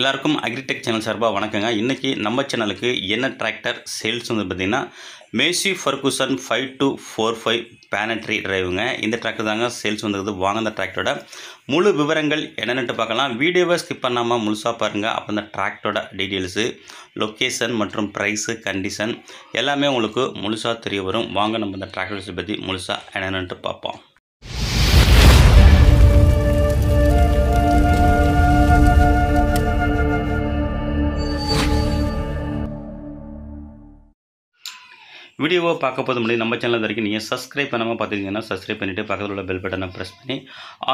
எல்லாருக்கும் agritech channel சார்பாக வணக்கங்க இன்றைக்கி நம்ம சேனலுக்கு என்ன டிராக்டர் சேல்ஸ் வந்து பார்த்திங்கன்னா Massey Ferguson five two four five பேனட்ரி டிரைவுங்க இந்த டிராக்டர் தாங்க சேல்ஸ் வந்துருக்குது வாங்க டிராக்டரோட முழு விவரங்கள் என்னென்னு பார்க்கலாம் வீடியோவை ஸ்கிப் பண்ணாமல் முழுசாக பாருங்கள் அப்போ அந்த டிராக்டரோட டீட்டெயில்ஸு லொக்கேஷன் மற்றும் ப்ரைஸு கண்டிஷன் எல்லாமே உங்களுக்கு முழுசாக தெரிய வரும் வாங்க நம்ம அந்த டிராக்டர்ஸை பற்றி முழுசாக என்னென்னுட்டு பார்ப்போம் வீடியோவை பார்க்க போது முன்னாடி நம்ம சேனல் வரைக்கும் நீங்கள் சப்ஸ்கிரைப் பண்ணாமல் பார்த்துருக்கீங்கன்னா சப்ஸ்கிரைப் பண்ணிவிட்டு பக்கத்தில் உள்ள பெல் பட்டனை ப்ரெஸ் பண்ணி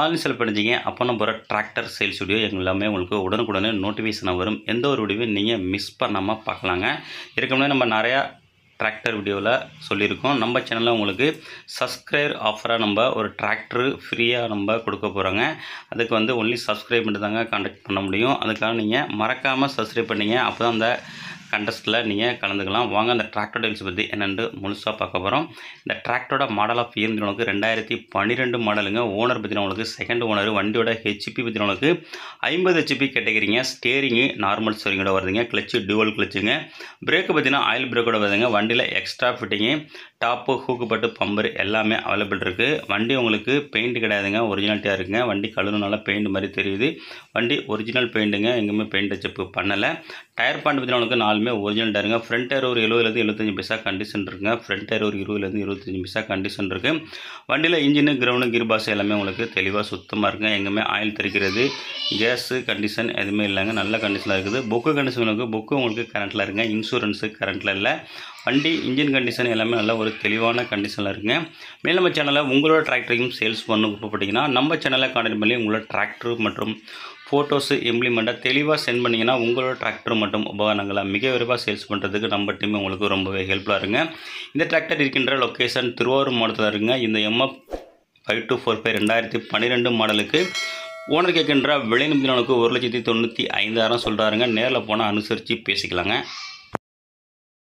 ஆன்லைன் செல் பண்ணிச்சிங்க அப்போ நம்ம போகிற டிராக்டர் சேல்ஸ் வீடியோ எங்கள் எல்லாமே உங்களுக்கு உடனுக்குடனே நோட்டிஃபிகேஷனாக வரும் எந்த ஒரு வீடியோவையும் நீங்கள் மிஸ் பண்ணாமல் பார்க்கலாங்க இருக்கமுடியே நம்ம நிறையா டிராக்டர் வீடியோவில் சொல்லியிருக்கோம் நம்ம சேனலில் உங்களுக்கு சப்ஸ்கிரைப் ஆஃபராக நம்ம ஒரு டிராக்டர் ஃப்ரீயாக நம்ம கொடுக்க போகிறாங்க அதுக்கு வந்து ஒன்லி சப்ஸ்கிரைப் பண்ணிட்டு தாங்க கான்டாக்ட் பண்ண முடியும் அதுக்காக நீங்கள் மறக்காமல் சப்ஸ்கிரைப் பண்ணிங்க அப்போ தான் அந்த கண்டஸ்ட்டில் நீங்கள் கலந்துக்கலாம் வாங்க அந்த டிராக்டர் டீல்ஸ் பற்றி என்னென்று முழுசாக பார்க்க போகிறோம் இந்த டிராக்டரோட மாடல் ஆஃப் இயர் உங்களுக்கு ரெண்டாயிரத்தி பன்னிரெண்டு மாடலுங்க ஓனர் உங்களுக்கு செகண்ட் ஓனர் வண்டியோட ஹெச்பி உங்களுக்கு ஐம்பது ஹெச்பி கேட்டகிரிங்க ஸ்டேரிங்கு நார்மல் ஸ்டேரிங்கோட வருதுங்க கிளச்சு டுவல் கிளச்சுங்க பிரேக்கு பார்த்தீங்கன்னா ஆயில் பிரேக்கோட வருதுங்க வண்டியில் எக்ஸ்ட்ரா ஃபிட்டிங்கு டாப்பு ஹூக்குப்பட்டு பம்பர் எல்லாமே அவைலபிள் இருக்குது வண்டி உங்களுக்கு பெயிண்ட் கிடையாதுங்க ஒரிஜினாலிட்டியாக இருக்குங்க வண்டி கழுவுனால பெயிண்ட் மாதிரி தெரியுது வண்டி ஒரிஜினல் பெயிண்ட்டுங்க எங்கேயுமே பெயிண்ட் செப்பு பண்ணலை டயர் பாயிண்ட் பற்றினவங்களுக்கு நாலு நாலுமே ஒரிஜினல் டயருங்க ஃப்ரண்ட் டயர் ஒரு எழுபதுலேருந்து எழுபத்தஞ்சு பைசா கண்டிஷன் இருக்குங்க ஃப்ரண்ட் டயர் ஒரு இருபதுலேருந்து இருபத்தஞ்சு பைசா கண்டிஷன் இருக்குது வண்டியில் இன்ஜினு கிரவுண்டு கிர் பாஸ் எல்லாமே உங்களுக்கு தெளிவாக சுத்தமாக இருக்குங்க எங்கேயுமே ஆயில் தெரிக்கிறது கேஸு கண்டிஷன் எதுவுமே இல்லைங்க நல்ல கண்டிஷனாக இருக்குது புக்கு கண்டிஷன் இருக்குது புக்கு உங்களுக்கு கரண்ட்டில் இருக்குங்க இன்சூரன்ஸு கரண்ட்டில் இல்லை வண்டி இன்ஜின் கண்டிஷன் எல்லாமே நல்ல ஒரு தெளிவான கண்டிஷனில் இருக்குங்க மேலும் நம்ம சேனலில் உங்களோட டிராக்டரையும் சேல்ஸ் பண்ணு கூப்பிட்டீங்கன்னா நம்ம சேனலை கான்டெக்ட் பண்ணி உங்களோட டிராக்டர் மற்றும் ஃபோட்டோஸு இம்ப்ளிமெண்ட்டாக தெளிவாக சென்ட் பண்ணிங்கன்னா உங்களோட டிராக்டர் மற்றும் உபகரணங்களை மிக விரைவாக சேல்ஸ் பண்ணுறதுக்கு நம்ம டீம் உங்களுக்கு ரொம்பவே ஹெல்ப்ஃபுல்லாக இருங்க இந்த டிராக்டர் இருக்கின்ற லொக்கேஷன் திருவாரூர் மாவட்டத்தில் இருக்குங்க இந்த MF five two four five ரெண்டாயிரத்தி பன்னிரெண்டு மாடலுக்கு ஓனர் கேட்கின்ற விலை நிமிடங்களுக்கு ஒரு லட்சத்தி தொண்ணூற்றி ஐந்தாயிரம் சொல்கிறாருங்க நேரில் போனால் அனுசரித்து பேசிக்கலாங்க